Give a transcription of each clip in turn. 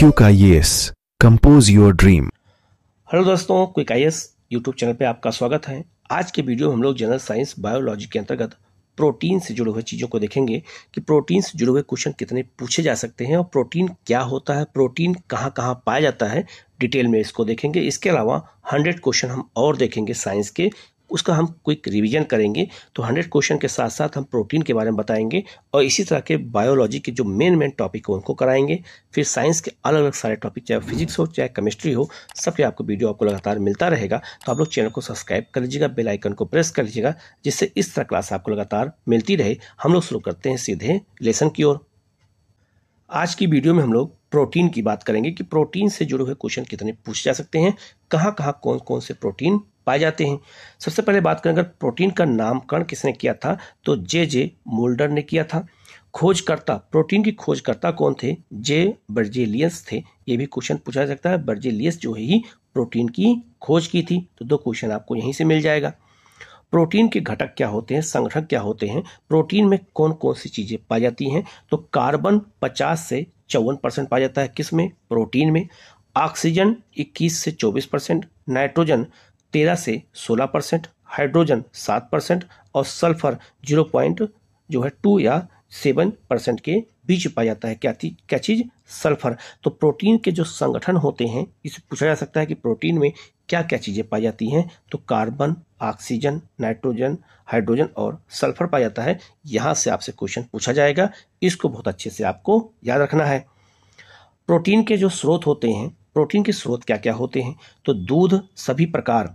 Q का ये compose your dream hello दोस्तों क्विक एस यूट्यूब चैनल पे आपका स्वागत है आज के वीडियो में हम लोग जनरल साइंस बायोलॉजी के अंतर्गत प्रोटीन से जुड़े हुए चीज़ों को देखेंगे कि प्रोटीन से जुड़े हुए क्वेश्चन कितने पूछे जा सकते हैं और प्रोटीन क्या होता है प्रोटीन कहाँ कहाँ पाया जाता है डिटेल में इसको देखेंगे इसके अलावा हंड्रेड क्वेश्चन हम और देखेंगे साइंस के उसका हम क्विक रिवीजन करेंगे तो हंड्रेड क्वेश्चन के साथ साथ हम प्रोटीन के बारे में बताएंगे और इसी तरह के बायोलॉजी के जो मेन मेन टॉपिक हो उनको कराएंगे फिर साइंस के अलग अलग सारे टॉपिक चाहे फिजिक्स हो चाहे केमिस्ट्री हो सब के आपको वीडियो आपको लगातार मिलता रहेगा तो आप लोग चैनल को सब्सक्राइब कर लीजिएगा बेलाइकन को प्रेस कर लीजिएगा जिससे इस तरह क्लास आपको लगातार मिलती रहे हम लोग शुरू करते हैं सीधे लेसन की ओर आज की वीडियो में हम लोग प्रोटीन की बात करेंगे कि प्रोटीन से जुड़े हुए क्वेश्चन कितने पूछे जा सकते हैं कहाँ कहाँ कौन कौन से प्रोटीन पाए जाते हैं सबसे पहले बात करें अगर प्रोटीन का नामकरण किसने किया था तो जे जे मोल्डर ने किया था खोजकर्ता प्रोटीन की खोजकर्ता कौन थे जे बर्जेलियस थे ये भी क्वेश्चन पूछा सकता है बर्जेलियस जो है ही प्रोटीन की खोज की थी तो दो क्वेश्चन आपको यहीं से मिल जाएगा प्रोटीन के घटक क्या होते हैं संगठक क्या होते हैं प्रोटीन में कौन कौन सी चीज़ें पाई जाती हैं तो कार्बन 50 से चौवन परसेंट पाया जाता है किस में प्रोटीन में ऑक्सीजन 21 से 24 परसेंट नाइट्रोजन तेरह से सोलह परसेंट हाइड्रोजन सात परसेंट और सल्फर जीरो पॉइंट जो है टू या सेवन परसेंट के बीच पाया जाता है क्या थी क्या चीज़ सल्फर तो प्रोटीन के जो संगठन होते हैं इसे पूछा जा सकता है कि प्रोटीन में क्या क्या चीज़ें पाई जाती हैं तो कार्बन ऑक्सीजन नाइट्रोजन हाइड्रोजन और सल्फर पाया जाता है यहाँ से आपसे क्वेश्चन पूछा जाएगा इसको बहुत अच्छे से आपको याद रखना है प्रोटीन के जो स्रोत होते हैं प्रोटीन के स्रोत क्या क्या होते हैं तो दूध सभी प्रकार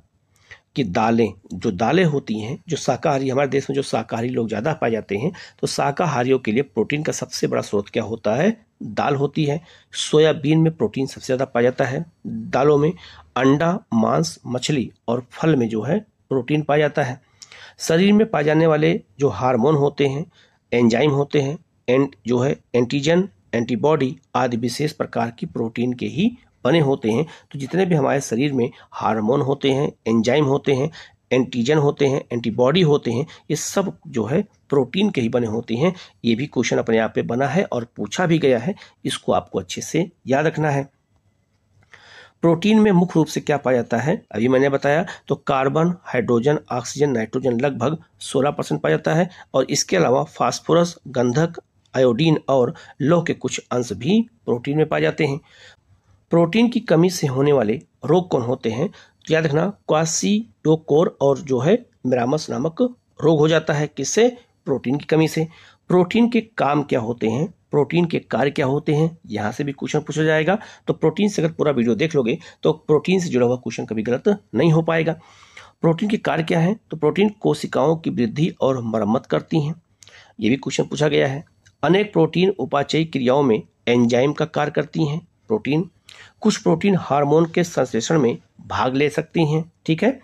कि दालें जो दालें होती हैं जो शाकाहारी हमारे देश में जो शाकाहारी लोग ज़्यादा पाए जाते हैं तो शाकाहारियों के लिए प्रोटीन का सबसे बड़ा स्रोत क्या होता है दाल होती है सोयाबीन में प्रोटीन सबसे ज़्यादा पाया जाता है दालों में अंडा मांस मछली और फल में जो है प्रोटीन पाया जाता है शरीर में पाए जाने वाले जो हार्मोन होते हैं एंजाइम होते हैं एंड जो है एंटीजन एंटीबॉडी आदि विशेष प्रकार की प्रोटीन के ही बने होते हैं तो जितने भी हमारे शरीर में हार्मोन होते हैं एंजाइम होते हैं एंटीजन होते हैं एंटीबॉडी होते हैं ये सब जो है प्रोटीन के ही बने होते हैं ये भी क्वेश्चन अपने आप पे बना है और पूछा भी गया है इसको आपको अच्छे से याद रखना है प्रोटीन में मुख्य रूप से क्या पाया जाता है अभी मैंने बताया तो कार्बन हाइड्रोजन ऑक्सीजन नाइट्रोजन लगभग 16 परसेंट पाया जाता है और इसके अलावा फास्फोरस गंधक आयोडीन और लोह के कुछ अंश भी प्रोटीन में पाए जाते हैं प्रोटीन की कमी से होने वाले रोग कौन होते हैं तो याद रखना क्वासीडोकोर और जो है मिरामस नामक रोग हो जाता है किससे प्रोटीन की कमी से प्रोटीन के काम क्या होते हैं प्रोटीन के कार्य क्या होते हैं यहाँ से भी क्वेश्चन पूछा जाएगा तो प्रोटीन से अगर पूरा वीडियो देख लोगे तो प्रोटीन से जुड़ा हुआ क्वेश्चन कभी गलत नहीं हो पाएगा प्रोटीन के कार्य क्या है तो प्रोटीन कोशिकाओं की वृद्धि और मरम्मत करती हैं ये भी क्वेश्चन पूछा गया है अनेक प्रोटीन उपाचयी क्रियाओं में एंजाइम का कार्य करती हैं प्रोटीन कुछ प्रोटीन हार्मोन के संश्लेषण में भाग ले सकती हैं ठीक है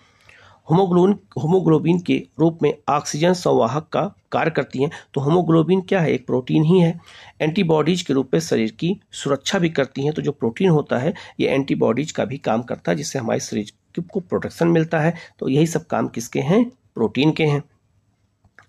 होमोग्लोबिन होमोग्लोबिन के रूप में ऑक्सीजन संवाहक का कार्य करती हैं तो होमोग्लोबिन क्या है एक प्रोटीन ही है एंटीबॉडीज के रूप में शरीर की सुरक्षा भी करती हैं तो जो प्रोटीन होता है ये एंटीबॉडीज का भी काम करता है जिससे हमारे शरीर को प्रोटेक्शन मिलता है तो यही सब काम किसके हैं प्रोटीन के हैं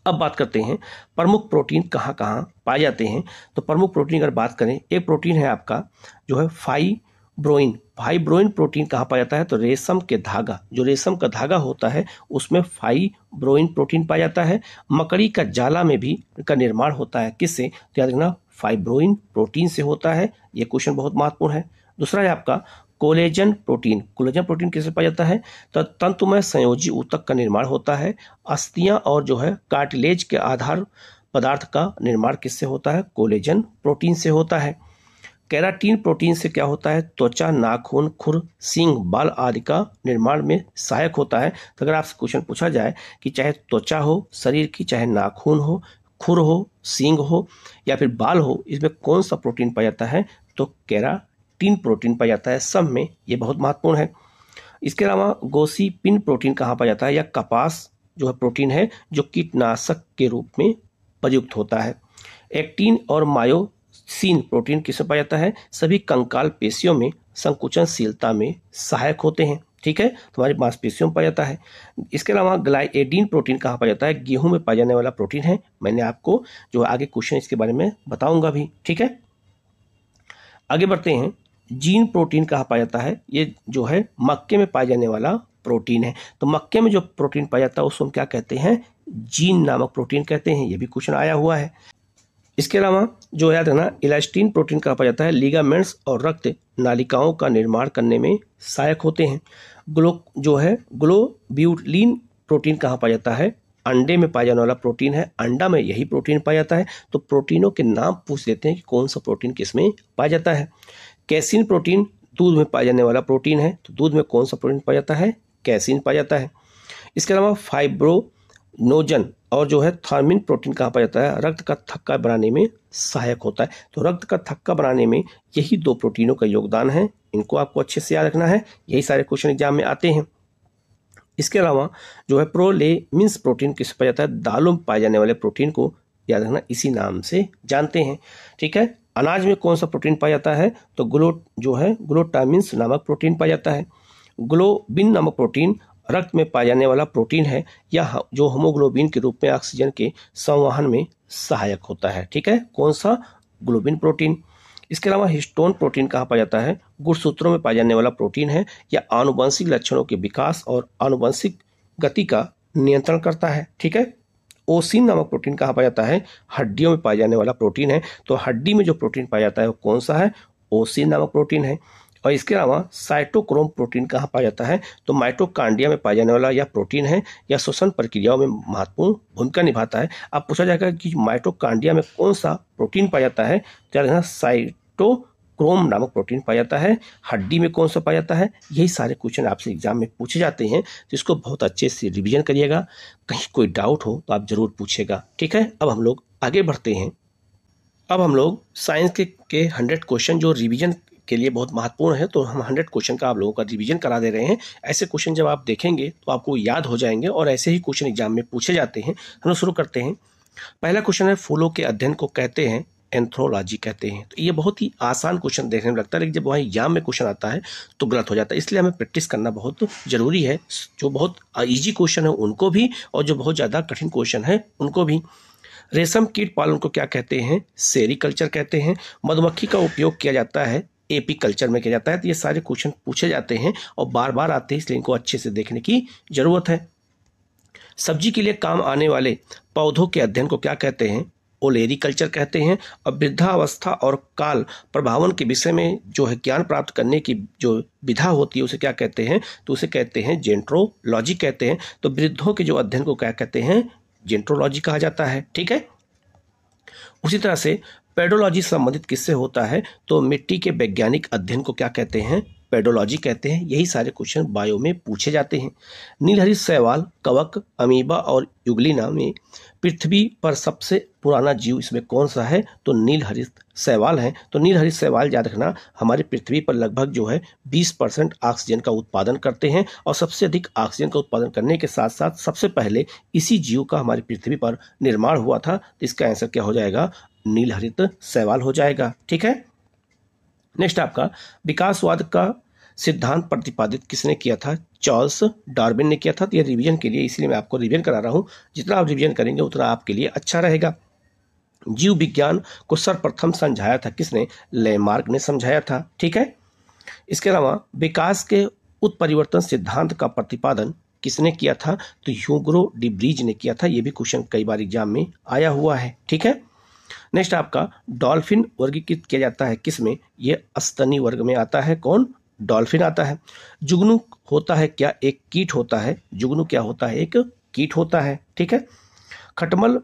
अब बात करते हैं प्रमुख प्रोटीन कहाँ कहाँ पाए जाते हैं तो प्रमुख प्रोटीन अगर बात करें एक प्रोटीन है आपका जो है फाइ ब्रोइन भाई ब्रोइन प्रोटीन कहाँ पाया जाता है तो रेशम के धागा जो रेशम का धागा होता है उसमें फाई ब्रोइन प्रोटीन पाया जाता है मकड़ी का जाला में भी का निर्माण होता है किससे तो याद रखना फाइब्रोइन प्रोटीन से होता है ये क्वेश्चन बहुत महत्वपूर्ण है दूसरा है आपका कोलेजन प्रोटीन कोलेजन प्रोटीन किससे पाया जाता है तो तंतुमय में संयोजी ऊतक का निर्माण होता है अस्थियां और जो है कार्टिलेज के आधार पदार्थ का निर्माण किससे होता है कोलेजन प्रोटीन से होता है कैराटीन प्रोटीन से क्या होता है त्वचा नाखून खुर सींग बाल आदि का निर्माण में सहायक होता है तो अगर आपसे क्वेश्चन पूछा जाए कि चाहे त्वचा हो शरीर की चाहे नाखून हो खुर हो सींग हो या फिर बाल हो इसमें कौन सा प्रोटीन पाया जाता है तो कैराटीन प्रोटीन पाया जाता है सब में ये बहुत महत्वपूर्ण है इसके अलावा गोसी पिन प्रोटीन कहाँ पाया जाता है या कपास जो है प्रोटीन है जो कीटनाशक के रूप में प्रयुक्त होता है एक्टीन और मायो सीन प्रोटीन किसमें पाया जाता है सभी कंकाल पेशियों में संकुचनशीलता में सहायक होते हैं ठीक है तुम्हारी मांसपेशियों में पाया जाता है इसके अलावा ग्लाइएडीन प्रोटीन कहाँ पाया जाता है गेहूं में पाया जाने वाला प्रोटीन है मैंने आपको जो आगे क्वेश्चन इसके बारे में बताऊंगा भी ठीक है आगे बढ़ते हैं जीन प्रोटीन कहाँ पाया जाता है ये जो है मक्के में पाया जाने वाला प्रोटीन है तो मक्के में जो प्रोटीन पाया जाता है उसको हम क्या कहते हैं जीन नामक प्रोटीन कहते हैं ये भी क्वेश्चन आया हुआ है इसके अलावा जो याद रखना इलास्टीन प्रोटीन कहा जाता है लीगामेंट्स और रक्त नालिकाओं का निर्माण करने में सहायक होते हैं ग्लो जो है ग्लोब्यूटलिन प्रोटीन कहाँ पाया जाता है अंडे में पाया जाने वाला प्रोटीन है अंडा में यही प्रोटीन पाया जाता है तो प्रोटीनों के नाम पूछ लेते हैं कि कौन सा प्रोटीन किस में पाया जाता है कैसिन प्रोटीन दूध में पाया जाने वाला प्रोटीन है तो दूध में कौन सा प्रोटीन पाया जाता है कैसिन पाया जाता है इसके अलावा फाइब्रो नोजन और जो है थार्मिन प्रोटीन कहा जाता है रक्त का थक्का बनाने में सहायक होता है तो रक्त का थक्का बनाने में यही दो प्रोटीनों का योगदान है इनको आपको अच्छे से याद रखना है यही सारे क्वेश्चन एग्जाम में आते हैं इसके अलावा जो है प्रोले मिन्स प्रोटीन किस पाया जाता है दालों में पाए जाने वाले प्रोटीन को याद रखना इसी नाम से जानते हैं ठीक है अनाज में कौन सा प्रोटीन पाया जाता है तो ग्लो जो है ग्लोटामिन्स नामक प्रोटीन पाया जाता है ग्लोबिन नामक प्रोटीन रक्त में पाया जाने वाला प्रोटीन है या जो होमोग्लोबिन के रूप में ऑक्सीजन के संवहन में सहायक होता है ठीक है कौन सा ग्लोबिन प्रोटीन इसके अलावा हिस्टोन प्रोटीन कहा पाया जाता है गुड़सूत्रों में पाया जाने वाला प्रोटीन है या आनुवंशिक लक्षणों के विकास और आनुवंशिक गति का नियंत्रण करता है ठीक है ओसिन नामक प्रोटीन कहा पाया जाता है हड्डियों में पाया जाने वाला प्रोटीन है तो हड्डी में जो प्रोटीन पाया जाता है वो कौन सा है ओसिन नामक प्रोटीन है और इसके अलावा साइटोक्रोम प्रोटीन कहाँ पाया जाता है तो माइटोकांडिया में पाया जाने वाला यह प्रोटीन है यह श्वसन प्रक्रियाओं में महत्वपूर्ण भूमिका निभाता है अब पूछा जाएगा कि माइटोकांडिया में कौन सा प्रोटीन पाया जाता है तो साइटो क्रोम नामक प्रोटीन पाया जाता है हड्डी में कौन सा पाया जाता है यही सारे क्वेश्चन आपसे एग्जाम में पूछे जाते हैं तो इसको बहुत अच्छे से रिवीजन करिएगा कहीं कोई डाउट हो तो आप ज़रूर पूछेगा ठीक है अब हम लोग आगे बढ़ते हैं अब हम लोग साइंस के के हंड्रेड क्वेश्चन जो रिवीजन के लिए बहुत महत्वपूर्ण है तो हम हंड्रेड क्वेश्चन का आप लोगों का रिविजन करा दे रहे हैं ऐसे क्वेश्चन जब आप देखेंगे तो आपको याद हो जाएंगे और ऐसे ही क्वेश्चन एग्जाम में पूछे जाते हैं हम लोग शुरू करते हैं पहला क्वेश्चन है फूलों के अध्ययन को कहते हैं एंथ्रोलॉजी कहते हैं तो ये बहुत ही आसान क्वेश्चन देखने में लगता है लेकिन जब वहाँ एग्जाम में क्वेश्चन आता है तो गलत हो जाता है इसलिए हमें प्रैक्टिस करना बहुत ज़रूरी है जो बहुत ईजी क्वेश्चन है उनको भी और जो बहुत ज़्यादा कठिन क्वेश्चन है उनको भी रेशम कीट पालन को क्या कहते हैं सेरिकल्चर कहते हैं मधुमक्खी का उपयोग किया जाता है एपी कल्चर में किया जाता है तो ये सारे क्वेश्चन पूछे जाते हैं और बार बार आते हैं इसलिए इनको अच्छे से देखने की जरूरत है सब्जी के लिए काम आने वाले पौधों के अध्ययन को क्या कहते हैं ओलेरी कल्चर कहते हैं और वृद्धावस्था और काल प्रभावन के विषय में जो है ज्ञान प्राप्त करने की जो विधा होती है उसे क्या कहते हैं तो उसे कहते हैं जेंट्रोलॉजी कहते हैं तो वृद्धों के जो अध्ययन को क्या कहते हैं जेंट्रोलॉजी कहा जाता है ठीक है उसी तरह से पेडोलॉजी संबंधित किससे होता है तो मिट्टी के वैज्ञानिक अध्ययन को क्या कहते हैं पेडोलॉजी कहते हैं यही सारे क्वेश्चन बायो में पूछे जाते हैं नीलहरी सहवाल कवक अमीबा और युगलिना में पृथ्वी पर सबसे पुराना जीव इसमें कौन सा है तो नीलहरित सहवाल है तो नीलहरित सहवाल याद रखना हमारे पृथ्वी पर लगभग जो है 20 परसेंट ऑक्सीजन का उत्पादन करते हैं और सबसे अधिक ऑक्सीजन का उत्पादन करने के साथ साथ सबसे पहले इसी जीव का हमारी पृथ्वी पर निर्माण हुआ था इसका आंसर क्या हो जाएगा नील हरित सहवाल हो जाएगा ठीक है नेक्स्ट आपका विकासवाद का सिद्धांत प्रतिपादित किसने किया था चार्ल्स डार्विन ने किया था तो यह रिवीजन के लिए इसलिए मैं आपको रिवीजन करा रहा हूँ जितना आप रिवीजन करेंगे उतना आपके लिए अच्छा रहेगा जीव विज्ञान को सर्वप्रथम समझाया था किसने लेमार्क ने समझाया था ठीक है इसके अलावा विकास के उत्परिवर्तन सिद्धांत का प्रतिपादन किसने किया था तो ह्यूग्रो डिब्रीज ने किया था यह भी क्वेश्चन कई बार एग्जाम में आया हुआ है ठीक है नेक्स्ट आपका डॉल्फिन वर्गीकृत किया जाता है किसमें यह अस्तनी वर्ग में आता है कौन डॉल्फिन आता है जुगनू होता है क्या एक कीट होता है जुगनू क्या होता है एक कीट होता है ठीक है खटमल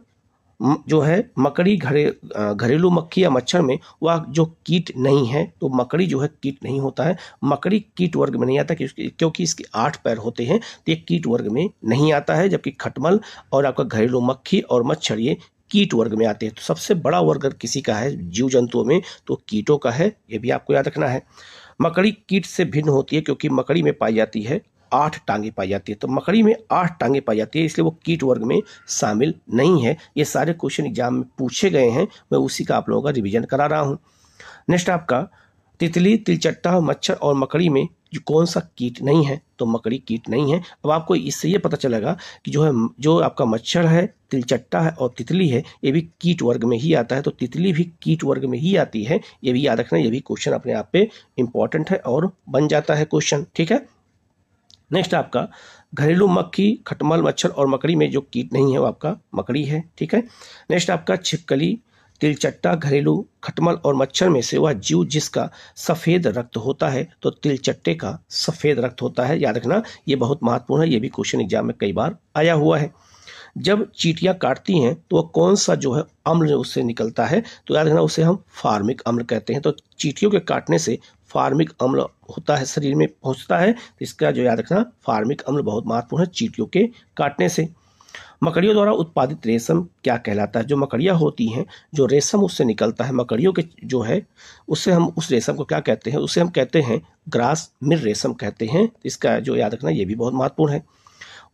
जो है मकड़ी घरे घरेलू मक्खी या मच्छर में वह जो कीट नहीं है तो मकड़ी जो है कीट नहीं होता है मकड़ी कीट वर्ग में नहीं आता क्योंकि इसके आठ पैर होते हैं तो ये कीट वर्ग में नहीं आता है जबकि खटमल और आपका घरेलू मक्खी और मच्छर ये कीट वर्ग में आते हैं तो सबसे बड़ा वर्ग अगर किसी का है जीव जंतुओं में तो कीटों का है ये भी आपको याद रखना है मकड़ी कीट से भिन्न होती है क्योंकि मकड़ी में पाई जाती है आठ टांगे पाई जाती है तो मकड़ी में आठ टांगे पाई जाती है इसलिए वो कीट वर्ग में शामिल नहीं है ये सारे क्वेश्चन एग्जाम में पूछे गए हैं मैं उसी का आप लोगों का रिविजन करा रहा हूँ नेक्स्ट आपका तितली तिलचट्टा मच्छर और मकड़ी में जो कौन सा कीट नहीं है तो मकड़ी कीट नहीं है अब आपको इससे ये पता चलेगा कि जो है जो आपका मच्छर है तिलचट्टा है और तितली है ये भी कीट वर्ग में ही आता है तो तितली भी कीट वर्ग में ही आती है ये भी याद रखना ये भी क्वेश्चन अपने आप पे इम्पॉर्टेंट है और बन जाता है क्वेश्चन ठीक है नेक्स्ट आपका घरेलू मक्खी खटमल मच्छर और मकड़ी में जो कीट नहीं है वो आपका मकड़ी है ठीक है नेक्स्ट आपका छिपकली तिलचट्टा घरेलू खटमल और मच्छर में से वह जीव जिसका सफ़ेद रक्त होता है तो तिलचट्टे का सफ़ेद रक्त होता है याद रखना ये बहुत महत्वपूर्ण है ये भी क्वेश्चन एग्जाम में कई बार आया हुआ है जब चीटियाँ काटती हैं तो वह कौन सा जो है अम्ल उससे निकलता है तो याद रखना उसे हम फार्मिक अम्ल कहते हैं तो चीटियों के काटने से फार्मिक अम्ल होता है शरीर में पहुंचता है तो इसका जो याद रखना फार्मिक अम्ल बहुत महत्वपूर्ण है चीटियों के काटने से मकड़ियों द्वारा उत्पादित रेशम क्या कहलाता है जो मकड़ियाँ होती हैं जो रेशम उससे निकलता है मकड़ियों के जो है उससे हम उस रेशम को क्या कहते हैं उसे हम कहते हैं ग्रास मिर रेशम कहते हैं इसका जो याद रखना ये भी बहुत महत्वपूर्ण है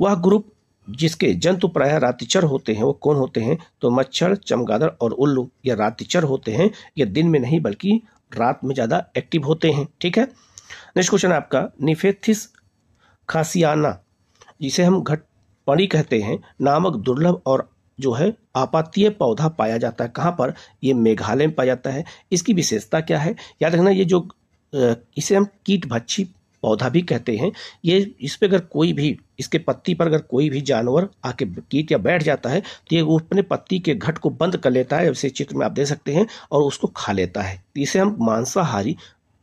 वह ग्रुप जिसके जंतु प्राय रातिचर होते हैं वो कौन होते हैं तो मच्छर चमगादड़ और उल्लू या रातिचर होते हैं ये दिन में नहीं बल्कि रात में ज़्यादा एक्टिव होते हैं ठीक है नेक्स्ट क्वेश्चन आपका निफेथिस खासियाना जिसे हम घट मणि कहते हैं नामक दुर्लभ और जो है आपातीय पौधा पाया जाता है कहाँ पर ये मेघालय में पाया जाता है इसकी विशेषता क्या है याद रखना ये जो इसे हम कीट भच्छी पौधा भी कहते हैं ये इस पर अगर कोई भी इसके पत्ती पर अगर कोई भी जानवर आके कीट या बैठ जाता है तो ये वो अपने पत्ती के घट को बंद कर लेता है जैसे चित्र में आप दे सकते हैं और उसको खा लेता है इसे हम मांसाहारी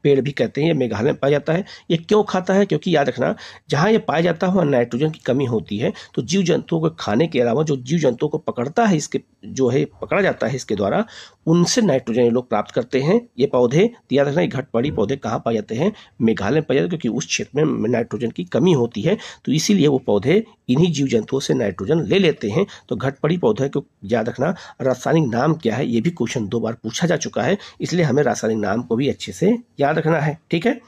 पेड़ भी कहते हैं ये मेघालय में पाया जाता है ये क्यों खाता है क्योंकि याद रखना जहाँ ये पाया जाता है वहाँ नाइट्रोजन की कमी होती है तो जीव जंतुओं को खाने के अलावा जो जीव जंतुओं को पकड़ता है इसके जो है पकड़ा जाता है इसके द्वारा उनसे नाइट्रोजन ये लोग प्राप्त करते हैं ये पौधे तो याद रखना ये घटपड़ी पौधे कहाँ पाए जाते हैं मेघालय में पाए जाते हैं क्योंकि उस क्षेत्र में नाइट्रोजन की कमी होती है तो इसीलिए वो पौधे इन्हीं जीव जंतुओं से नाइट्रोजन ले लेते हैं तो घटपड़ी पौधे को याद रखना रासायनिक नाम क्या है ये भी क्वेश्चन दो बार पूछा जा चुका है इसलिए हमें रासायनिक नाम को भी अच्छे से याद याद रखना है ठीक है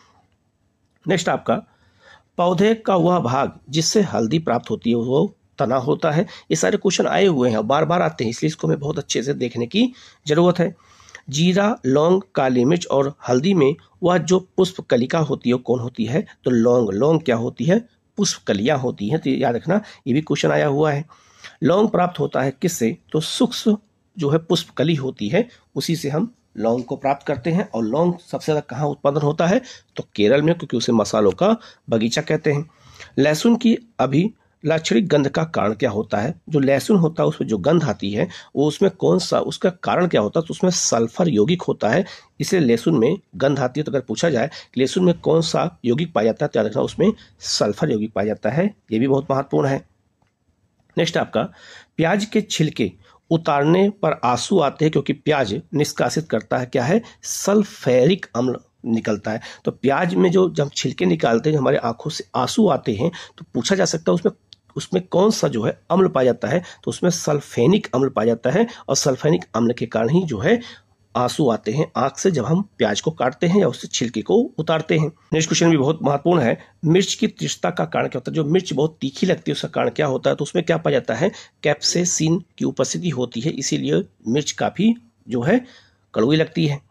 नेक्स्ट आपका पौधे का वह भाग जिससे हल्दी प्राप्त होती है वो तना होता है ये सारे क्वेश्चन आए हुए हैं बार बार आते हैं इसलिए इसको हमें बहुत अच्छे से देखने की ज़रूरत है जीरा लौंग काली मिर्च और हल्दी में वह जो पुष्प कलिका होती है कौन होती है तो लौंग लौंग क्या होती है पुष्प कलियाँ होती हैं तो याद रखना ये भी क्वेश्चन आया हुआ है लौंग प्राप्त होता है किससे तो सूक्ष्म जो है पुष्प कली होती है उसी से हम लौंग को प्राप्त करते हैं और लौंग सबसे ज़्यादा कहाँ उत्पादन होता है तो केरल में क्योंकि उसे मसालों का बगीचा कहते हैं लहसुन की अभी लाक्षणिक गंध का कारण क्या होता है जो लहसुन होता है उसमें जो गंध आती है वो उसमें कौन सा उसका कारण क्या होता है तो उसमें सल्फर यौगिक होता है इसलिए लहसुन में गंध आती है तो अगर पूछा जाए लहसुन में कौन सा यौगिक पाया जाता है तो याद रखना उसमें सल्फर यौगिक पाया जाता है ये भी बहुत महत्वपूर्ण है नेक्स्ट आपका प्याज के छिलके उतारने पर आंसू आते हैं क्योंकि प्याज निष्कासित करता है क्या है सल्फेरिक अम्ल निकलता है तो प्याज में जो जब छिलके निकालते हैं हमारे आंखों से आंसू आते हैं तो पूछा जा सकता है उसमें उसमें कौन सा जो है अम्ल पाया जाता है तो उसमें सल्फेनिक अम्ल पाया जाता है और सल्फेनिक अम्ल के कारण ही जो है आंसू आते हैं आंख से जब हम प्याज को काटते हैं या उससे छिलके को उतारते हैं नेक्स्ट क्वेश्चन भी बहुत महत्वपूर्ण है मिर्च की तीव्रता का कारण क्या होता है जो मिर्च बहुत तीखी लगती है उसका कारण क्या होता है तो उसमें क्या पाया जाता है कैप्सेसिन की उपस्थिति होती है इसीलिए मिर्च काफ़ी जो है कड़वी लगती है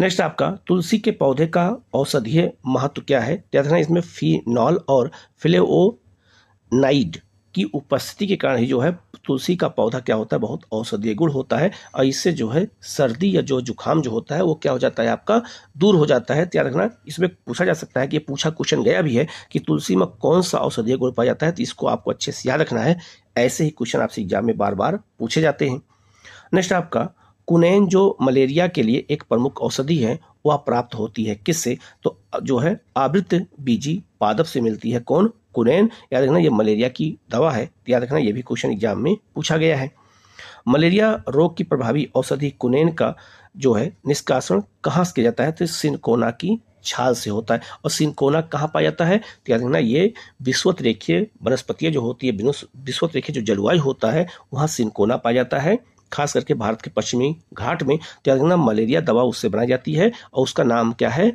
नेक्स्ट आपका तुलसी के पौधे का औषधीय महत्व क्या है तो याद इसमें फिनॉल और फिलेओनाइड की उपस्थिति के कारण ही जो है तुलसी का पौधा क्या होता है बहुत औषधीय गुण होता है और इससे जो है सर्दी या जो जुकाम जो होता है वो क्या हो जाता है आपका दूर हो जाता है त्याग रखना इसमें पूछा जा सकता है कि पूछा क्वेश्चन गया भी है कि तुलसी में कौन सा औषधीय गुण पाया जाता है तो इसको आपको अच्छे से याद रखना है ऐसे ही क्वेश्चन आपसे एग्जाम में बार बार पूछे जाते हैं नेक्स्ट आपका कुनैन जो मलेरिया के लिए एक प्रमुख औषधि है वह प्राप्त होती है किससे तो जो है आवृत बीजी पादप से मिलती है कौन कुरैन याद रखना ये मलेरिया की दवा है याद रखना ये भी क्वेश्चन एग्जाम में पूछा गया है मलेरिया रोग की प्रभावी औषधि कुनैन का जो है निष्कासन कहाँ से किया जाता है तो सिनकोना की छाल से होता है और सिनकोना कहाँ पाया जाता है तो याद रखना ये विश्वत रेखीय वनस्पतियाँ जो होती है विश्वत रेखीय जो जलवायु होता है वहाँ सिनकोना पाया जाता है खास करके भारत के पश्चिमी घाट में तो याद रखना मलेरिया दवा उससे बनाई जाती है और उसका नाम क्या है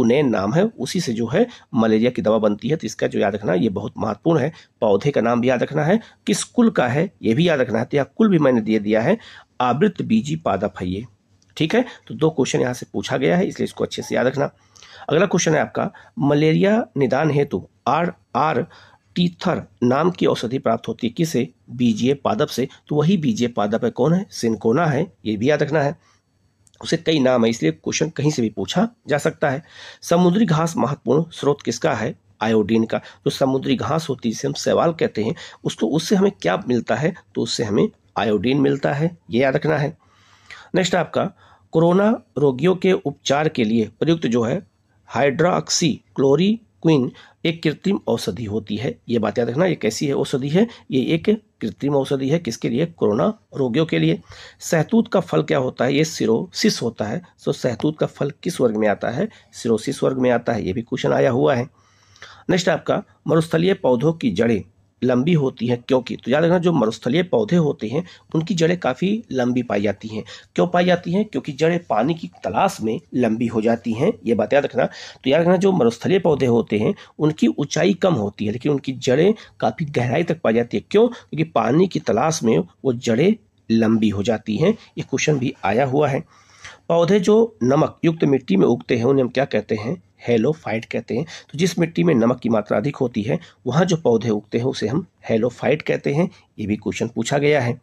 कुनेन नाम है उसी से जो है मलेरिया की दवा बनती है तो इसका जो याद रखना ये बहुत महत्वपूर्ण है पौधे का नाम भी याद रखना है किस कुल का है ये भी याद रखना है तो यह कुल भी मैंने दे दिया है आवृत बीजी पादप है ये ठीक है तो दो क्वेश्चन यहाँ से पूछा गया है इसलिए इसको अच्छे से याद रखना अगला क्वेश्चन है आपका मलेरिया निदान हेतु आर आर टीथर नाम की औषधि प्राप्त होती है किसे बीजीय पादप से तो वही बीजीय पादप है कौन है सिनकोना है ये भी याद रखना है उसे कई नाम है इसलिए क्वेश्चन कहीं से भी पूछा जा सकता है समुद्री घास महत्वपूर्ण स्रोत किसका है आयोडीन का जो समुद्री घास होती है जिसे हम सवाल कहते हैं उसको उससे हमें क्या मिलता है तो उससे हमें आयोडीन मिलता है ये याद रखना है नेक्स्ट आपका कोरोना रोगियों के उपचार के लिए प्रयुक्त जो है हाइड्राक्सी क्वीन एक कृत्रिम औषधि होती है ये बात याद रखना ये कैसी है औषधि है ये एक कृत्रिम औषधि है किसके लिए कोरोना रोगियों के लिए सहतूत का फल क्या होता है ये सिरोसिस होता है सो सहतूत का फल किस वर्ग में आता है सिरोसिस वर्ग में आता है ये भी क्वेश्चन आया हुआ है नेक्स्ट आपका मरुस्थलीय पौधों की जड़ें लंबी होती हैं क्योंकि तो याद रखना जो मरुस्थलीय पौधे होते हैं उनकी जड़ें काफ़ी लंबी पाई जाती हैं क्यों पाई जाती हैं क्योंकि जड़ें पानी की तलाश में लंबी हो जाती हैं ये बात याद रखना तो याद रखना जो मरुस्थलीय पौधे होते हैं उनकी ऊंचाई कम होती है लेकिन उनकी जड़ें काफ़ी गहराई तक पाई जाती है क्यों क्योंकि पानी की तलाश में वो जड़ें लंबी हो जाती हैं ये क्वेश्चन भी आया हुआ है पौधे जो नमक युक्त मिट्टी में उगते हैं उन्हें हम क्या कहते हैं हेलोफाइट कहते हैं तो जिस मिट्टी में नमक की मात्रा अधिक होती है वहाँ जो पौधे उगते हैं उसे हम हेलोफाइट कहते हैं ये भी क्वेश्चन पूछा गया है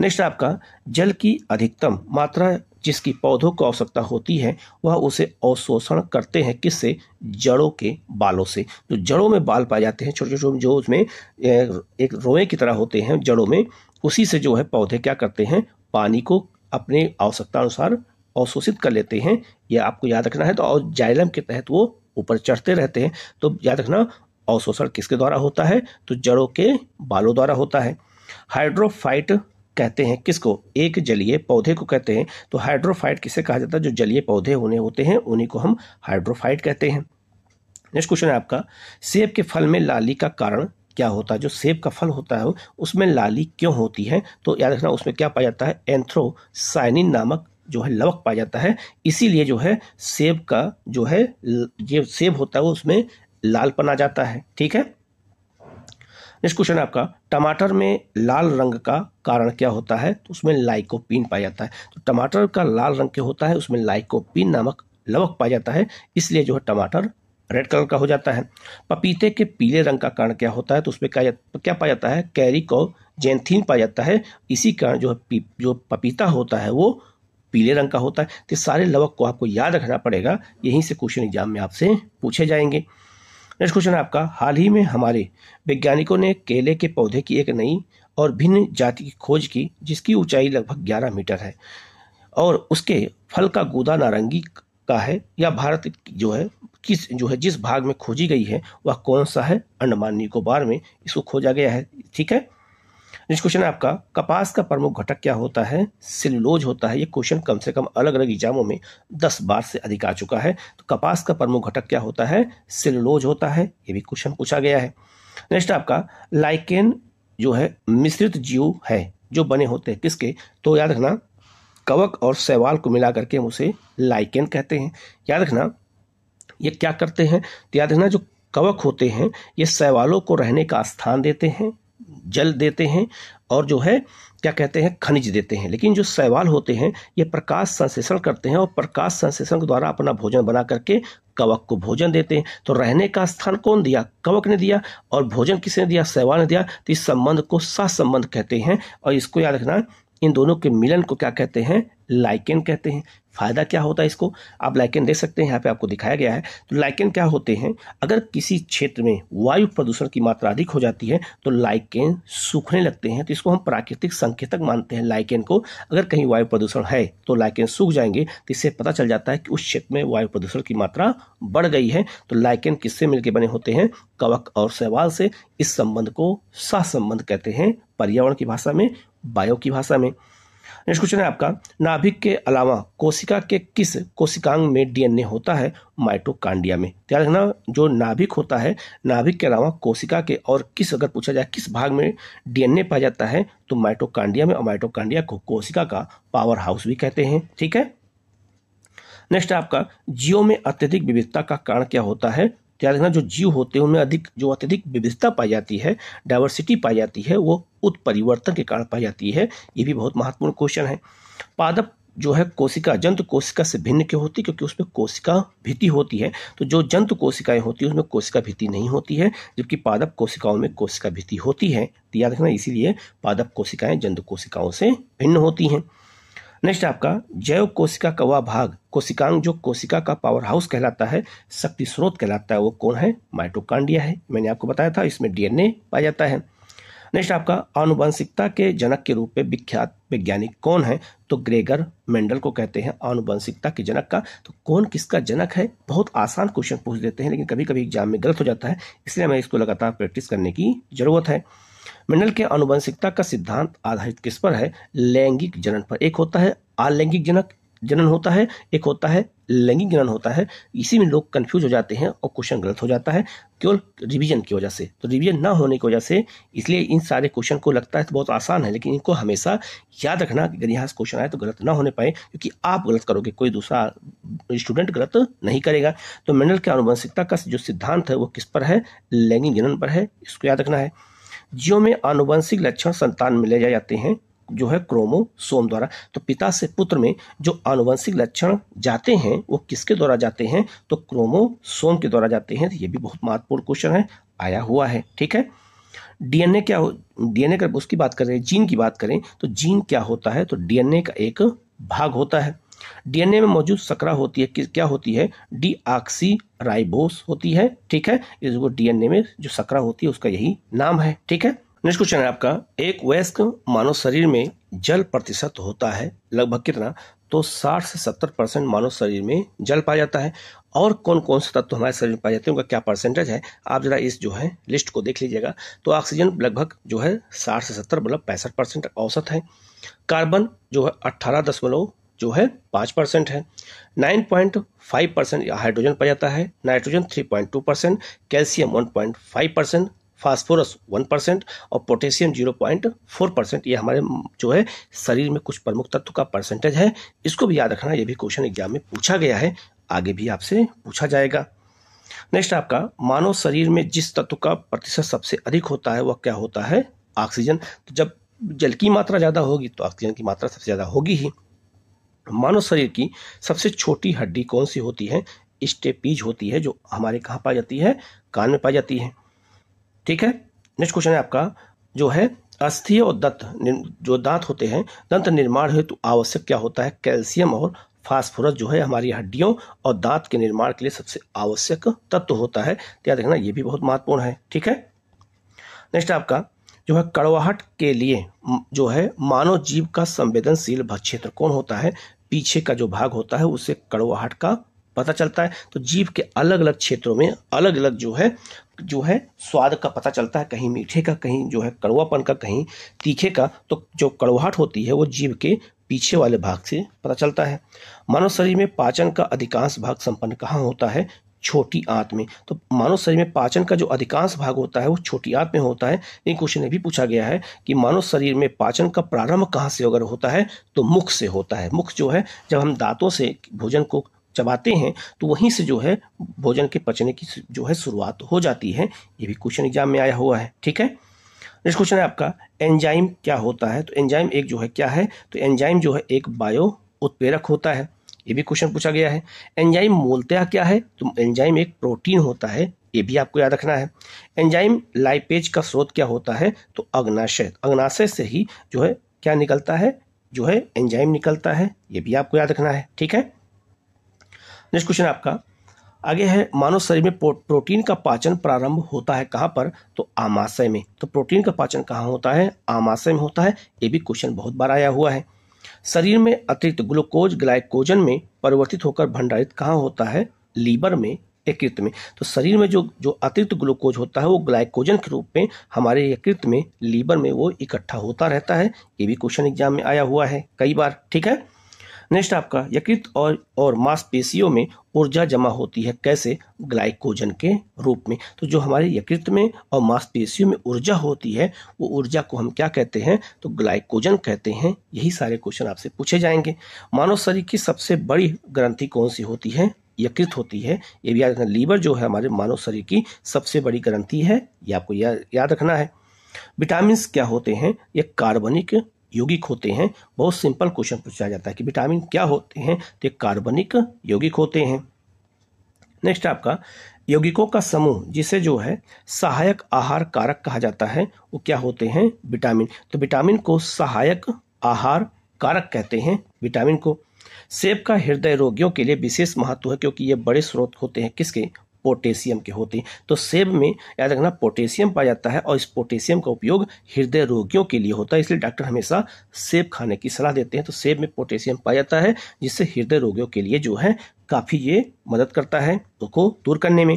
नेक्स्ट आपका जल की अधिकतम मात्रा जिसकी पौधों को आवश्यकता होती है वह उसे अवशोषण करते हैं किससे जड़ों के बालों से जो तो जड़ों में बाल पाए जाते हैं छोटे छोटे जो उसमें एक रोए की तरह होते हैं जड़ों में उसी से जो है पौधे क्या करते हैं पानी को अपने आवश्यकता अनुसार अवशोषित कर लेते हैं यह आपको याद रखना है तो और जाइलम के तहत वो ऊपर चढ़ते रहते हैं तो याद रखना अवशोषण किसके द्वारा होता है तो जड़ों के बालों द्वारा होता है हाइड्रोफाइट कहते हैं किसको एक जलीय पौधे को कहते हैं तो हाइड्रोफाइट किसे कहा जाता है जो जलीय पौधे होने होते हैं उन्हीं को हम हाइड्रोफाइट कहते हैं नेक्स्ट क्वेश्चन है आपका सेब के फल में लाली का कारण क्या होता है जो सेब का फल होता है उसमें लाली क्यों होती है तो याद रखना उसमें क्या पाया जाता है एंथ्रोसाइनिन नामक जो है लवक पाया जाता है इसीलिए जो है सेब का जो है ये सेब होता है उसमें लालपन आ जाता है ठीक है नेक्स्ट क्वेश्चन आपका टमाटर में लाल रंग का कारण क्या होता है तो उसमें लाइकोपीन पाया जाता है तो टमाटर का लाल रंग क्या होता है उसमें लाइकोपीन नामक लवक पाया जाता है इसलिए जो है टमाटर रेड कलर का हो जाता है पपीते के पीले रंग का कारण क्या होता है तो उसमें क्या क्या पाया जाता है को जेंथीन पाया जाता है इसी कारण जो है जो पपीता होता है वो पीले रंग का होता है तो सारे लवक को आपको याद रखना पड़ेगा यहीं से क्वेश्चन एग्जाम में आपसे पूछे जाएंगे नेक्स्ट क्वेश्चन आपका हाल ही में हमारे वैज्ञानिकों ने केले के पौधे की एक नई और भिन्न जाति की खोज की जिसकी ऊंचाई लगभग 11 मीटर है और उसके फल का गूदा नारंगी का है या भारत जो है किस जो है जिस भाग में खोजी गई है वह कौन सा है अंडमान निकोबार में इसको खोजा गया है ठीक है नेक्स्ट क्वेश्चन है आपका कपास का प्रमुख घटक क्या होता है सेल्यूलोज होता है ये क्वेश्चन कम से कम अलग अलग एग्जामों में दस बार से अधिक आ चुका है तो कपास का प्रमुख घटक क्या होता है सेल्यूलोज होता है ये भी क्वेश्चन पूछा गया है नेक्स्ट आपका लाइकेन जो है मिश्रित जीव है जो बने होते हैं किसके तो याद रखना कवक और सहवाल को मिला करके हम उसे लाइकेन कहते हैं याद रखना ये क्या करते हैं तो याद रखना जो कवक होते हैं ये सहवालों को रहने का स्थान देते हैं जल देते हैं और जो है क्या कहते हैं खनिज देते हैं लेकिन जो सवाल होते हैं ये प्रकाश संश्लेषण करते हैं और प्रकाश संश्लेषण के द्वारा अपना भोजन बना करके कवक को भोजन देते हैं तो रहने का स्थान कौन दिया कवक ने दिया और भोजन किसने दिया सवाल ने दिया तो इस संबंध को संबंध कहते हैं और इसको याद रखना इन दोनों के मिलन को क्या कहते हैं लाइकेन कहते हैं फ़ायदा क्या होता है इसको आप लाइकेन देख सकते हैं यहाँ पे आपको दिखाया गया है तो लाइकेन क्या होते हैं अगर किसी क्षेत्र में वायु प्रदूषण की मात्रा अधिक हो जाती है तो लाइकेन सूखने लगते हैं तो इसको हम प्राकृतिक संकेतक मानते हैं लाइकेन को अगर कहीं वायु प्रदूषण है तो लाइकेन सूख जाएंगे तो इससे पता चल जाता है कि उस क्षेत्र में वायु प्रदूषण की मात्रा बढ़ गई है तो लाइकेन किससे मिलकर बने होते हैं कवक और सहवाल से इस संबंध को संबंध कहते हैं पर्यावरण की भाषा में बायो की भाषा में नेक्स्ट क्वेश्चन है आपका नाभिक के अलावा कोशिका के किस कोशिकांग में डीएनए होता है माइटोकांडिया में ध्यान रखना जो नाभिक होता है नाभिक के अलावा कोशिका के और किस अगर पूछा जाए किस भाग में डीएनए पाया जाता है तो माइटोकांडिया में और माइटोकांडिया को कोशिका का पावर हाउस भी कहते हैं ठीक है नेक्स्ट आपका जियो में अत्यधिक विविधता का कारण क्या होता है याद रखना जो जीव होते हैं उनमें अधिक जो अत्यधिक विविधता पाई जाती है डाइवर्सिटी पाई जाती है वो उत्परिवर्तन के कारण पाई जाती है ये भी बहुत महत्वपूर्ण क्वेश्चन है पादप जो है कोशिका जंतु कोशिका से भिन्न क्यों होती है क्योंकि उसमें कोशिका भीति होती है तो जो जंतु कोशिकाएं होती है उसमें कोशिका भीति नहीं होती है जबकि पादप कोशिकाओं में कोशिका भीति होती है तो याद रखना इसीलिए पादप कोशिकाएं जंतु कोशिकाओं से भिन्न होती हैं नेक्स्ट आपका जैव कोशिका का वह भाग कोशिकांग जो कोशिका का पावर हाउस कहलाता है शक्ति स्रोत कहलाता है वो कौन है माइटोकांडिया है मैंने आपको बताया था इसमें डीएनए पाया जाता है नेक्स्ट आपका आनुवंशिकता के जनक के रूप में विख्यात वैज्ञानिक कौन है तो ग्रेगर मेंडल को कहते हैं आनुवंशिकता के जनक का तो कौन किसका जनक है बहुत आसान क्वेश्चन पूछ देते हैं लेकिन कभी कभी एग्जाम में गलत हो जाता है इसलिए हमें इसको लगातार प्रैक्टिस करने की जरूरत है मेंडल के अनुवंशिकता का सिद्धांत आधारित किस पर है लैंगिक जनन पर एक होता है अलैंगिक जनक जनन होता है एक होता है लैंगिक जनन होता है इसी में लोग कंफ्यूज हो जाते हैं और क्वेश्चन गलत हो जाता है केवल रिवीजन की वजह से तो रिवीजन ना होने की वजह से इसलिए इन सारे क्वेश्चन को लगता है तो बहुत आसान है लेकिन इनको हमेशा याद रखना कि अगर यहाँ से क्वेश्चन आए तो गलत ना होने पाए क्योंकि आप गलत करोगे कोई दूसरा स्टूडेंट गलत नहीं करेगा तो मेंडल के अनुवंशिकता का जो सिद्धांत है वो किस पर है लैंगिक जनन पर है इसको याद रखना है जीवों में आनुवंशिक लक्षण संतान में ले जाए जाते हैं जो है क्रोमोसोम द्वारा तो पिता से पुत्र में जो आनुवंशिक लक्षण जाते हैं वो किसके द्वारा जाते हैं तो क्रोमोसोम के द्वारा जाते हैं तो ये भी बहुत महत्वपूर्ण क्वेश्चन है आया हुआ है ठीक है डीएनए क्या हो डीएनए अगर उसकी बात करें जीन की बात करें तो जीन क्या होता है तो डीएनए का एक भाग होता है डीएनए में मौजूद सकरा होती है क्या होती है डी आक्सी राइबोस होती है ठीक है इसको डीएनए में जो सकरा होती है उसका यही नाम है ठीक है नेक्स्ट क्वेश्चन है आपका एक वयस्क मानव शरीर में जल प्रतिशत होता है लगभग कितना तो 60 से 70 परसेंट मानव शरीर में जल पाया जाता है और कौन कौन से तत्व हमारे शरीर में पाए जाते हैं उनका क्या परसेंटेज है आप जरा इस जो है लिस्ट को देख लीजिएगा तो ऑक्सीजन लगभग जो है 60 से 70 मतलब पैंसठ परसेंट औसत है कार्बन जो है अट्ठारह दशमलव जो है पाँच परसेंट है nine point five percent hydrogen पाया जाता है nitrogen three point two percent calcium one point five percent phosphorus one percent और potassium zero point four percent ये हमारे जो है शरीर में कुछ प्रमुख तत्व का परसेंटेज है इसको भी याद रखना ये भी क्वेश्चन एग्जाम में पूछा गया है आगे भी आपसे पूछा जाएगा नेक्स्ट आपका मानव शरीर में जिस तत्व का प्रतिशत सबसे अधिक होता है वह क्या होता है ऑक्सीजन तो जब जल की मात्रा ज़्यादा होगी तो ऑक्सीजन की मात्रा सबसे ज़्यादा होगी ही मानव शरीर की सबसे छोटी हड्डी कौन सी होती है स्टेपीज होती है जो हमारे कहाँ पाई जाती है कान में पाई जाती है ठीक है नेक्स्ट क्वेश्चन है आपका जो है अस्थि और दंत जो दांत होते हैं दंत निर्माण हेतु आवश्यक क्या होता है कैल्शियम और फास्फोरस जो है हमारी हड्डियों और दांत के निर्माण के लिए सबसे आवश्यक तत्व होता है तो याद रखना ये भी बहुत महत्वपूर्ण है ठीक है नेक्स्ट आपका जो है कड़वाहट के लिए जो है मानव जीव का संवेदनशील क्षेत्र कौन होता है पीछे का जो भाग होता है उससे कड़वाहट का पता चलता है तो जीभ के अलग अलग क्षेत्रों में अलग अलग जो है जो है स्वाद का पता चलता है कहीं मीठे का कहीं जो है कड़वापन का कहीं तीखे का तो जो कड़वाहट होती है वो जीभ के पीछे वाले भाग से पता चलता है मानव शरीर में पाचन का अधिकांश भाग संपन्न कहाँ होता है छोटी आंत में तो मानव शरीर में पाचन का जो अधिकांश भाग होता है वो छोटी आंत में होता है इन क्वेश्चन में भी पूछा गया है कि मानव शरीर में पाचन का प्रारंभ कहाँ से अगर होता है तो मुख से होता है मुख जो है जब हम दांतों से भोजन को चबाते हैं तो वहीं से जो है भोजन के पचने की जो है शुरुआत हो जाती है ये भी क्वेश्चन एग्जाम में आया हुआ है ठीक है नेक्स्ट क्वेश्चन है आपका एंजाइम क्या होता है तो एंजाइम एक जो है क्या है तो एंजाइम जो है एक बायो उत्प्रेरक होता है ये भी क्वेश्चन पूछा गया है एंजाइम मूलतया क्या है तो एंजाइम एक प्रोटीन होता है ये भी आपको याद रखना है एंजाइम लाइपेज का स्रोत क्या होता है तो अग्नाशय अग्नाशय से ही जो है क्या निकलता है जो है एंजाइम निकलता है ये भी आपको याद रखना है ठीक है नेक्स्ट क्वेश्चन आपका आगे है मानव शरीर में प्रोटीन का पाचन प्रारंभ होता है कहाँ पर तो आमाशय में तो प्रोटीन का पाचन कहाँ होता है आमाशय में होता है ये भी क्वेश्चन बहुत बार आया हुआ है शरीर में अतिरिक्त ग्लूकोज ग्लाइकोजन में परिवर्तित होकर भंडारित कहाँ होता है लीवर में यकृत में तो शरीर में जो जो अतिरिक्त ग्लूकोज होता है वो ग्लाइकोजन के रूप में हमारे यकृत में लीवर में वो इकट्ठा होता रहता है ये भी क्वेश्चन एग्जाम में आया हुआ है कई बार ठीक है नेक्स्ट आपका यकृत और और मांसपेशियों में ऊर्जा जमा होती है कैसे ग्लाइकोजन के रूप में तो जो हमारे यकृत में और मांसपेशियों में ऊर्जा होती है वो ऊर्जा को हम क्या कहते हैं तो ग्लाइकोजन कहते हैं यही सारे क्वेश्चन आपसे पूछे जाएंगे मानव शरीर की सबसे बड़ी ग्रंथि कौन सी होती है यकृत होती है ये भी याद रखना लीवर जो है हमारे मानव शरीर की सबसे बड़ी ग्रंथि है ये आपको याद रखना है विटामिन क्या होते हैं ये कार्बनिक यौगिक होते हैं बहुत सिंपल क्वेश्चन पूछा जाता है कि विटामिन क्या होते हैं तो कार्बनिक यौगिक होते हैं नेक्स्ट आपका यौगिकों का समूह जिसे जो है सहायक आहार कारक कहा जाता है वो क्या होते हैं विटामिन तो विटामिन को सहायक आहार कारक कहते हैं विटामिन को सेब का हृदय रोगियों के लिए विशेष महत्व है क्योंकि ये बड़े स्रोत होते हैं किसके पोटेशियम के होते हैं तो सेब में याद रखना पोटेशियम पाया जाता है और इस पोटेशियम का उपयोग हृदय रोगियों के लिए होता है इसलिए डॉक्टर हमेशा सेब खाने की सलाह देते हैं तो सेब में पोटेशियम पाया जाता है जिससे हृदय रोगियों के लिए जो है काफ़ी ये मदद करता है उसको दूर करने में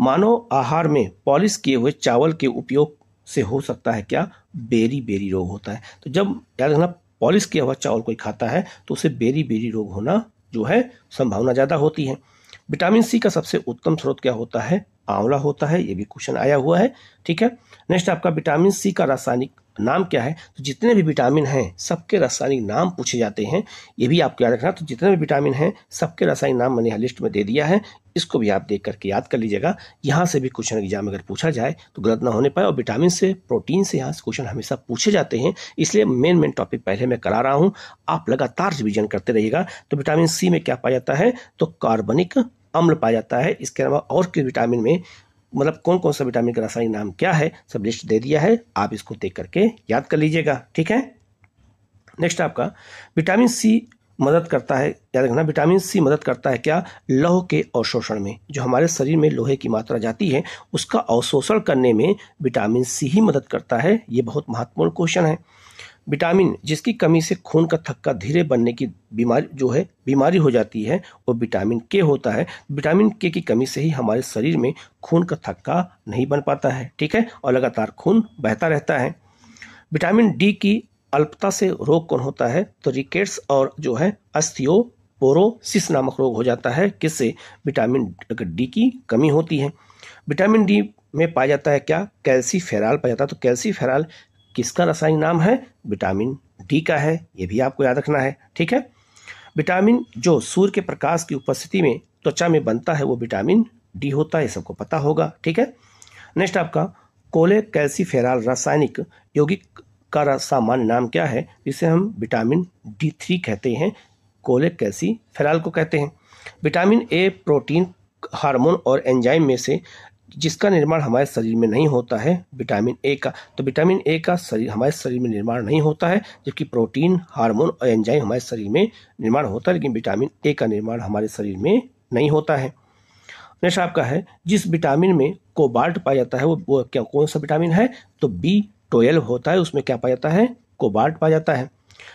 मानव आहार में पॉलिश किए हुए चावल के उपयोग से हो सकता है क्या बेरी बेरी रोग होता है तो जब याद रखना पॉलिश किया हुआ चावल कोई खाता है तो उसे बेरी बेरी रोग होना जो है संभावना ज़्यादा होती है विटामिन सी का सबसे उत्तम स्रोत क्या होता है आंवला होता है ये भी क्वेश्चन आया हुआ है ठीक है नेक्स्ट आपका विटामिन सी का रासायनिक नाम क्या है तो जितने भी विटामिन हैं सबके रासायनिक नाम पूछे जाते हैं ये भी आपको याद रखना तो जितने भी विटामिन हैं सबके रासायनिक नाम मैंने यहाँ लिस्ट में दे दिया है इसको भी आप देख करके याद कर लीजिएगा यहाँ से भी क्वेश्चन एग्जाम अगर पूछा जाए तो गलत ना होने पाए और विटामिन से प्रोटीन से यहाँ से क्वेश्चन हमेशा पूछे जाते हैं इसलिए मेन मेन टॉपिक पहले मैं करा रहा हूँ आप लगातार रिविजन करते रहिएगा तो विटामिन सी में क्या पाया जाता है तो कार्बनिक अम्ल पाया जाता है इसके अलावा और किस विटामिन में मतलब कौन कौन सा विटामिन का रासायनिक नाम क्या है सब लिस्ट दे दिया है आप इसको देख करके याद कर लीजिएगा ठीक है नेक्स्ट आपका विटामिन सी मदद करता है याद रखना विटामिन सी मदद करता है क्या लौह के अवशोषण में जो हमारे शरीर में लोहे की मात्रा जाती है उसका अवशोषण करने में विटामिन सी ही मदद करता है ये बहुत महत्वपूर्ण क्वेश्चन है विटामिन जिसकी कमी से खून का थक्का धीरे बनने की बीमारी जो है बीमारी हो जाती है वो विटामिन के होता है विटामिन के की कमी से ही हमारे शरीर में खून का थक्का नहीं बन पाता है ठीक है और लगातार खून बहता रहता है विटामिन डी की अल्पता से रोग कौन होता है तो रिकेट्स और जो है अस्थियो पोरोसिस नामक रोग हो जाता है किससे विटामिन डी की कमी होती है विटामिन डी में पाया जाता है क्या कैल्सी फेराल पाया जाता है तो कैल्सी फेराल किसका रासायनिक नाम है विटामिन डी का है ये भी आपको याद रखना है ठीक है विटामिन जो सूर्य के प्रकाश की उपस्थिति में त्वचा में बनता है वो विटामिन डी होता है सबको पता होगा ठीक है नेक्स्ट आपका कोले कैल्सीफेराल रासायनिक यौगिक का सामान्य नाम क्या है जिसे हम विटामिन डी थ्री कहते हैं कोले कैल्सीफेराल को कहते हैं विटामिन ए प्रोटीन हार्मोन और एंजाइम में से जिसका निर्माण हमारे शरीर में नहीं होता है विटामिन ए का तो विटामिन ए का शरीर हमारे शरीर में निर्माण नहीं होता है जबकि प्रोटीन हार्मोन और एंजाइम हमारे शरीर में निर्माण होता है लेकिन विटामिन ए का निर्माण हमारे शरीर में नहीं होता है नेक्स्ट आपका है जिस विटामिन में कोबाल्ट पाया जाता है वो, वो क्या कौन सा विटामिन है तो बी ट्वेल्व होता है उसमें क्या पाया जाता है कोबाल्ट पाया जाता है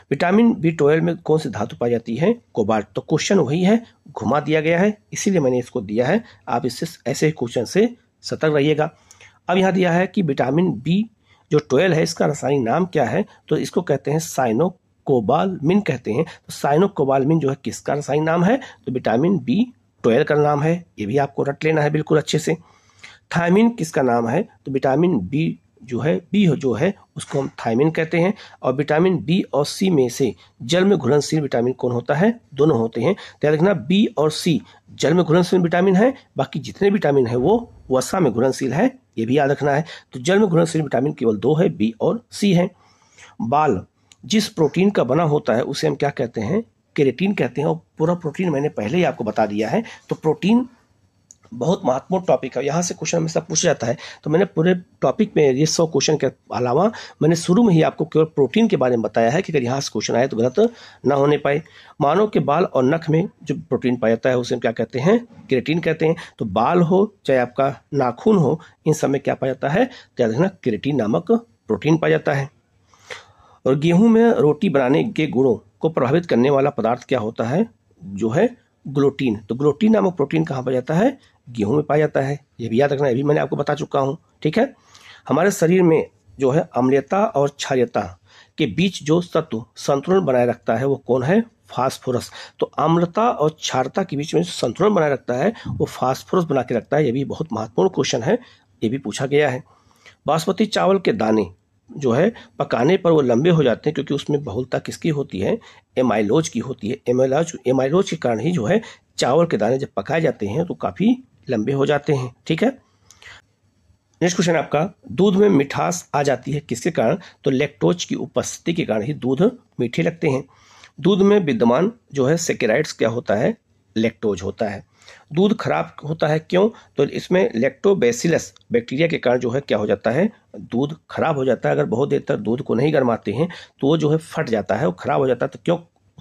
विटामिन बी ट्वेल्व में कौन सी धातु पाई जाती है कोबाल्ट तो क्वेश्चन वही है घुमा दिया गया है इसीलिए मैंने इसको दिया है आप इससे ऐसे ही क्वेश्चन से सतर्क रहिएगा अब यहाँ दिया है कि विटामिन बी जो ट्वेल्व है इसका रासायनिक नाम क्या है तो इसको कहते हैं साइनो मिन कहते हैं तो साइनो जो है किसका रासायनिक नाम है तो विटामिन बी ट्वेल्व का नाम है ये भी आपको रट लेना है बिल्कुल अच्छे से थायमिन किसका नाम है तो विटामिन बी जो है बी जो है उसको हम थायमिन कहते हैं और विटामिन बी और सी में से जल में घुलनशील विटामिन कौन होता है दोनों होते हैं याद रखना बी और सी जल में घुलनशील विटामिन है बाकी जितने विटामिन है वो वसा में घुलनशील है ये भी याद रखना है तो जल में घुलनशील विटामिन केवल दो है बी और सी है बाल जिस प्रोटीन का बना होता है उसे हम क्या कहते हैं केरेटीन कहते हैं और पूरा प्रोटीन मैंने पहले ही आपको बता दिया है तो प्रोटीन बहुत महत्वपूर्ण टॉपिक है यहाँ से क्वेश्चन हमेशा पूछा जाता है तो मैंने पूरे टॉपिक में ये सौ क्वेश्चन के अलावा मैंने शुरू में ही आपको केवल प्रोटीन के बारे में बताया है कि अगर यहाँ से क्वेश्चन आए तो गलत ना होने पाए मानव के बाल और नख में जो प्रोटीन पाया जाता है उसे हम क्या कहते हैं क्रेटीन कहते हैं तो बाल हो चाहे आपका नाखून हो इन सब में क्या पाया जाता है याद क्रेटीन नामक प्रोटीन पाया जाता है और गेहूँ में रोटी बनाने के गुणों को प्रभावित करने वाला पदार्थ क्या होता है जो है ग्लोटीन तो ग्लोटीन नामक प्रोटीन कहाँ पाया जाता है गेहूं में पाया जाता है यह भी याद रखना है भी मैंने आपको बता चुका हूँ ठीक है हमारे शरीर में जो है अम्लीयता और क्षार्यता के बीच जो तत्व संतुलन बनाए रखता है वो कौन है फास्फोरस तो अम्लता और क्षारता के बीच में जो संतुलन बनाए रखता है वो फास्फोरस बना के रखता है ये भी बहुत महत्वपूर्ण क्वेश्चन है ये भी पूछा गया है बासमती चावल के दाने जो है पकाने पर वो लंबे हो जाते हैं क्योंकि उसमें बहुलता किसकी होती है एमाइलोज की होती है एमाइलोज एमाइलोज के कारण ही जो है चावल के दाने जब पकाए जाते हैं तो काफ़ी लंबे हो जाते हैं ठीक है नेक्स्ट क्वेश्चन आपका दूध में मिठास आ जाती है किसके कारण तो लेक्टोज की उपस्थिति के कारण ही दूध मीठे लगते हैं दूध में विद्यमान जो है सेकेराइड्स क्या होता है लेक्टोज होता है दूध खराब होता है क्यों तो इसमें लेक्टोबैसिलस बैक्टीरिया के कारण जो है क्या हो जाता है दूध खराब हो जाता है अगर बहुत देर तक दूध को नहीं गर्माते हैं तो वो जो है फट जाता है वो ख़राब हो जाता है तो क्यों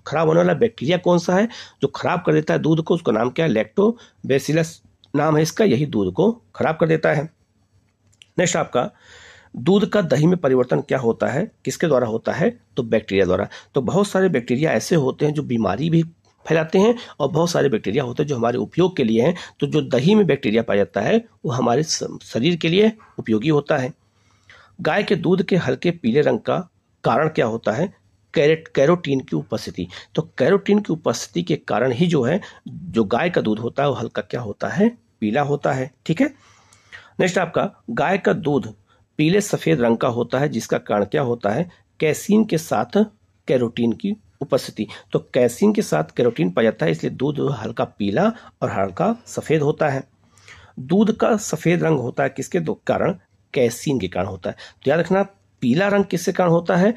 खराब होने वाला बैक्टीरिया कौन सा है जो खराब कर देता है दूध को उसका नाम क्या है लेक्टोबैसिलस नाम है इसका यही दूध को खराब कर देता है नेक्स्ट आपका दूध का दही में परिवर्तन क्या होता है किसके द्वारा होता है तो बैक्टीरिया द्वारा तो बहुत सारे बैक्टीरिया ऐसे होते हैं जो बीमारी भी फैलाते हैं और बहुत सारे बैक्टीरिया होते हैं जो हमारे उपयोग के लिए हैं तो जो दही में बैक्टीरिया पाया जाता है वो हमारे शरीर के लिए उपयोगी होता है गाय के दूध के हल्के पीले रंग का कारण क्या होता है कैरेट कैरोटीन की उपस्थिति तो कैरोटीन की उपस्थिति के कारण ही जो है जो गाय का दूध होता है वो हल्का क्या होता है पीला होता है ठीक है नेक्स्ट आपका गाय का दूध पीले सफ़ेद रंग का होता है जिसका कारण क्या होता है कैसीन के साथ कैरोटीन की उपस्थिति तो कैसिन के साथ कैरोटीन पाया जाता है इसलिए दूध हल्का पीला और हल्का सफ़ेद होता है दूध का सफ़ेद रंग होता है किसके दो कारण कैसिन के कारण होता है तो याद रखना पीला रंग किसके कारण होता है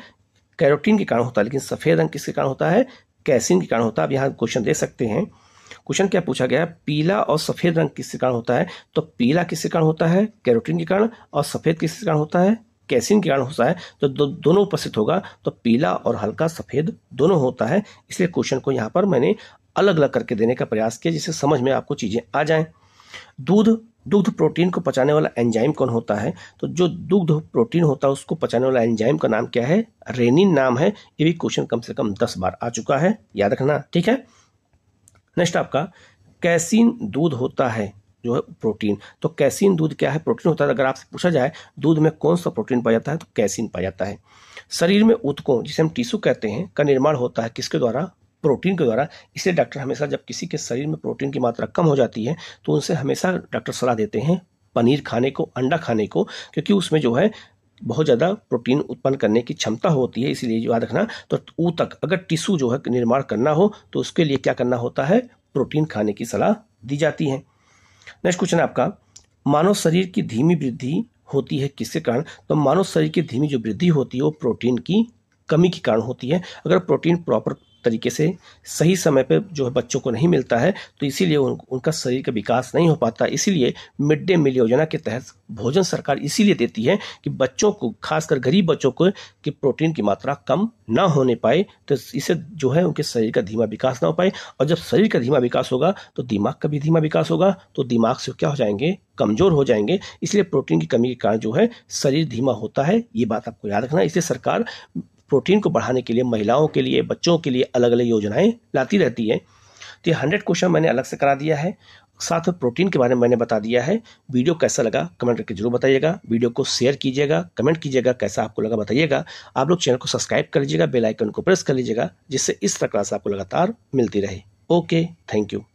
कैरोटीन के कारण होता है लेकिन सफ़ेद रंग किसके कारण होता है कैसिन के कारण होता है आप यहाँ क्वेश्चन दे सकते हैं क्वेश्चन क्या पूछा गया है पीला और सफ़ेद रंग किसके कारण होता है तो पीला किसके कारण होता है कैरोटीन के कारण और सफ़ेद किसके कारण होता है कैसिन किरण होता है तो दो, दोनों उपस्थित होगा तो पीला और हल्का सफ़ेद दोनों होता है इसलिए क्वेश्चन को यहाँ पर मैंने अलग अलग करके देने का प्रयास किया जिससे समझ में आपको चीज़ें आ जाएं दूध दुग्ध प्रोटीन को पचाने वाला एंजाइम कौन होता है तो जो दुग्ध प्रोटीन होता है उसको पचाने वाला एंजाइम का नाम क्या है रेनिन नाम है ये भी क्वेश्चन कम से कम दस बार आ चुका है याद रखना ठीक है नेक्स्ट आपका कैसीन दूध होता है जो है प्रोटीन तो कैसीन दूध क्या है प्रोटीन होता है अगर आपसे पूछा जाए दूध में कौन सा प्रोटीन पाया जाता है तो कैसीन पाया जाता है शरीर में ऊतकों जिसे हम टिश्यू कहते हैं का निर्माण होता है किसके द्वारा प्रोटीन के द्वारा इसलिए डॉक्टर हमेशा जब किसी के शरीर में प्रोटीन की मात्रा कम हो जाती है तो उनसे हमेशा डॉक्टर सलाह देते हैं पनीर खाने को अंडा खाने को क्योंकि उसमें जो है बहुत ज़्यादा प्रोटीन उत्पन्न करने की क्षमता होती है इसलिए याद रखना तो ऊतक अगर टिश्यू जो है निर्माण करना हो तो उसके लिए क्या करना होता है प्रोटीन खाने की सलाह दी जाती है नेक्स्ट क्वेश्चन है आपका मानव शरीर की धीमी वृद्धि होती है किसके कारण तो मानव शरीर की धीमी जो वृद्धि होती है वो प्रोटीन की कमी के कारण होती है अगर प्रोटीन प्रॉपर तरीके से सही समय पर जो है बच्चों को नहीं मिलता है तो इसीलिए उन, उनका शरीर का विकास नहीं हो पाता इसीलिए मिड डे मील योजना के तहत भोजन सरकार इसीलिए देती है कि बच्चों को खासकर गरीब बच्चों को कि प्रोटीन की मात्रा कम ना होने पाए तो इसे जो है उनके शरीर का धीमा विकास ना हो पाए और जब शरीर का धीमा विकास होगा तो दिमाग का भी धीमा विकास होगा तो दिमाग से क्या हो जाएंगे कमजोर हो जाएंगे इसलिए प्रोटीन की कमी के कारण जो है शरीर धीमा होता है ये बात आपको याद रखना इसलिए सरकार प्रोटीन को बढ़ाने के लिए महिलाओं के लिए बच्चों के लिए अलग अलग योजनाएं लाती रहती है तो ये हंड्रेड क्वेश्चन मैंने अलग से करा दिया है साथ में प्रोटीन के बारे में मैंने बता दिया है वीडियो कैसा लगा कमेंट करके जरूर बताइएगा वीडियो को शेयर कीजिएगा कमेंट कीजिएगा कैसा आपको लगा बताइएगा आप लोग चैनल को सब्सक्राइब कर लीजिएगा बेल आइकन को प्रेस कर लीजिएगा जिससे इस तरह से आपको लगातार मिलती रहे ओके थैंक यू